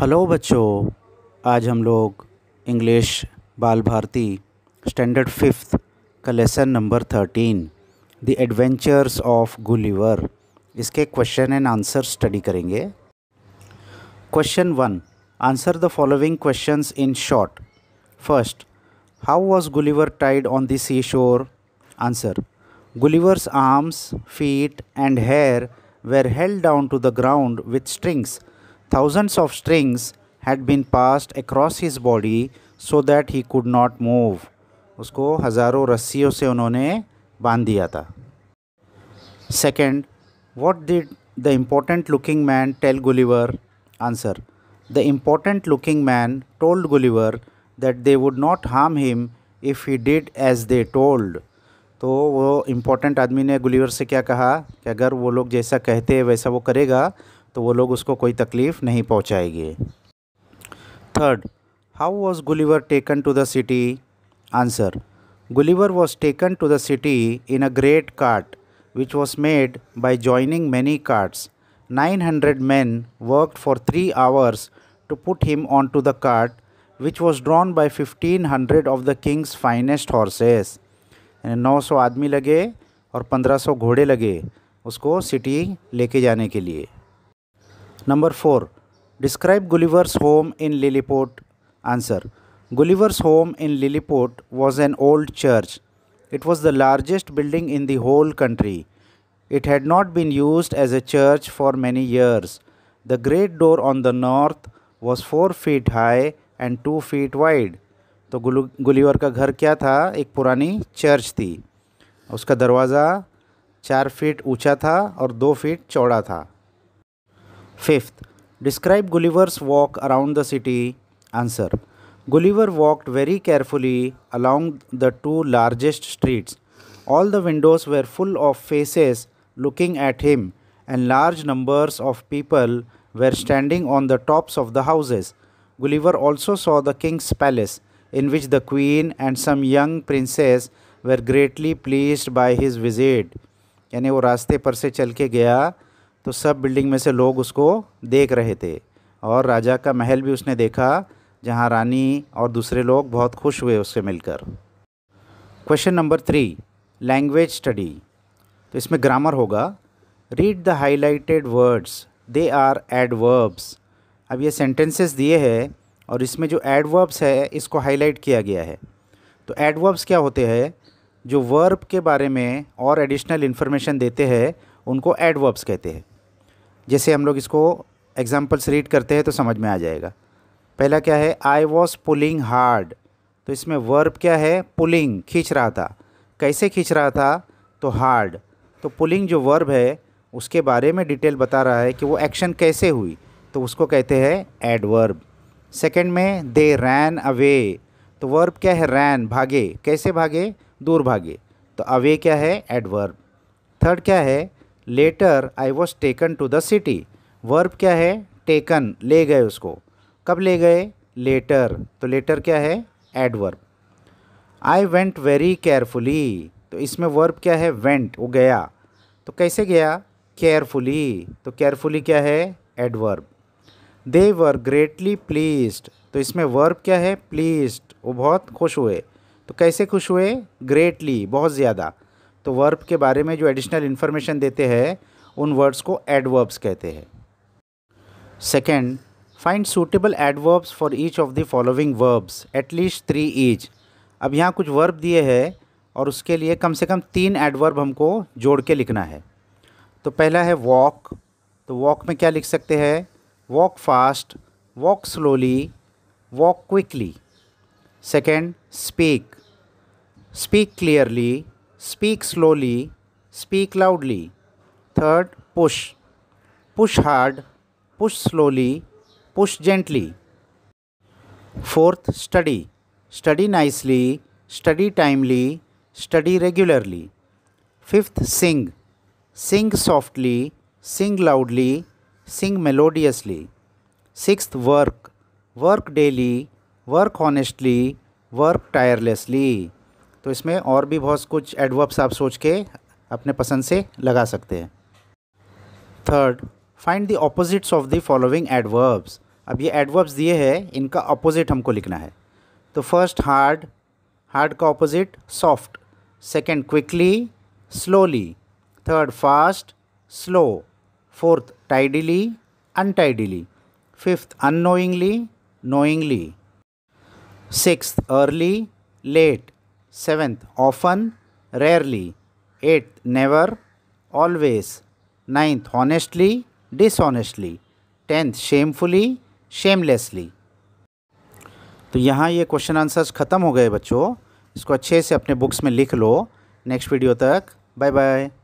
Hello बच्चों आज हम लोग English Bal Bharati standard fifth का lesson number thirteen the adventures of Gulliver इसके क्वेश्चन एंड आंसर स्टडी करेंगे question one answer the following questions in short first how was Gulliver tied on the sea shore answer Gulliver's arms feet and hair were held down to the ground with strings Thousands of strings had been passed across his body so that he could not move. usko hazaron rassiyon se unhone bandh diya tha second what did the important looking man tell Gulliver? Answer The important looking man told Gulliver that they would not harm him if he did as they told. तो वो important आदमी ने गुलीवर से क्या कहा कि अगर वो लोग जैसा कहते हैं वैसा वो करेगा तो वो लोग उसको कोई तकलीफ़ नहीं पहुंचाएगी third how was Gulliver taken to the city answer Gulliver was taken to the city in a great cart which was made by joining many carts nine hundred man work for three hours to put him on to the cart which was drawn by fifteen hundred of the king's finest horses यानी नौ सौ आदमी लगे और पंद्रह सौ घोड़े लगे उसको सिटी लेके जाने के लिए number four describe Gulliver's home in Lilliput. Answer Gulliver's home in Lilliput was an old church. It was the largest building in the whole country. It had not been used as a church for many years. The great door on the north was four feet high and two feet wide. तो गुलीवर का घर क्या था एक पुरानी church थी उसका दरवाज़ा चार फीट ऊंचा था और दो फीट चौड़ा था Fifth, describe Gulliver's walk around the city. Answer. Gulliver walked very carefully along the two largest streets. All the windows were full of faces looking at him, and large numbers of people were standing on the tops of the houses. Gulliver also saw the king's palace, in which the queen and some young princes were greatly pleased by his visit. यानी वो रास्ते पर से चल के गया तो सब बिल्डिंग में से लोग उसको देख रहे थे और राजा का महल भी उसने देखा जहाँ रानी और दूसरे लोग बहुत खुश हुए उससे मिलकर question number three language study तो इसमें ग्रामर होगा read the highlighted words they are adverbs अब ये सेंटेंसेस दिए हैं और इसमें जो एडवर्ब्स है इसको हाईलाइट किया गया है तो एडवर्ब्स क्या होते हैं जो वर्ब के बारे में और एडिशनल इन्फॉर्मेशन देते हैं उनको एडवर्ब्स कहते हैं जैसे हम लोग इसको एग्ज़ाम्पल्स रीड करते हैं तो समझ में आ जाएगा पहला क्या है आई वॉज पुलिंग हार्ड तो इसमें वर्ब क्या है पुलिंग खींच रहा था कैसे खींच रहा था तो हार्ड तो पुलिंग जो वर्ब है उसके बारे में डिटेल बता रहा है कि वो एक्शन कैसे हुई तो उसको कहते हैं एडवर्ब सेकेंड में दे रैन अवे तो वर्ब क्या है रैन भागे कैसे भागे दूर भागे तो अवे क्या है एडवर्ब थर्ड क्या है later I was taken to the city verb क्या है टेकन ले गए उसको कब ले गए लेटर तो लेटर क्या है adverb I went very carefully तो इसमें वर्ब क्या है वेंट वो गया तो कैसे गया केयरफुली तो केयरफुली क्या है एडवर्ब दे वर ग्रेटली प्लीस्ड तो इसमें वर्ब क्या है प्लीज्ड वो बहुत खुश हुए तो कैसे खुश हुए ग्रेटली बहुत ज़्यादा तो वर्ब के बारे में जो एडिशनल इन्फॉर्मेशन देते हैं उन वर्ड्स को एडवर्ब्स कहते हैं second find suitable adverbs for each of the following verbs at least three each अब यहाँ कुछ वर्ब दिए हैं और उसके लिए कम से कम तीन एडवर्ब हमको जोड़ के लिखना है तो पहला है वॉक तो वॉक में क्या लिख सकते हैं walk fast walk slowly walk quickly second speak speak clearly speak slowly, speak loudly. Third, push. Push hard, push slowly, push gently. Fourth, study. Study nicely, study timely, study regularly. Fifth, sing. Sing softly, sing loudly, sing melodiously. Sixth, work. Work daily, work honestly, work tirelessly. तो इसमें और भी बहुत कुछ adverbs आप सोच के अपने पसंद से लगा सकते हैं third find the opposites of the following adverbs अब ये एडवर्ब्स दिए हैं इनका अपोजिट हमको लिखना है तो फर्स्ट हार्ड हार्ड का opposite soft second quickly slowly third fast slow fourth tidily untidily fifth unknowingly knowingly six early late seventh often rarely eighth never always ninth honestly dishonestly tenth shamefully shamelessly तो यहाँ ये question answers ख़त्म हो गए बच्चों इसको अच्छे से अपने बुक्स में लिख लो नेक्स्ट वीडियो तक बाय बाय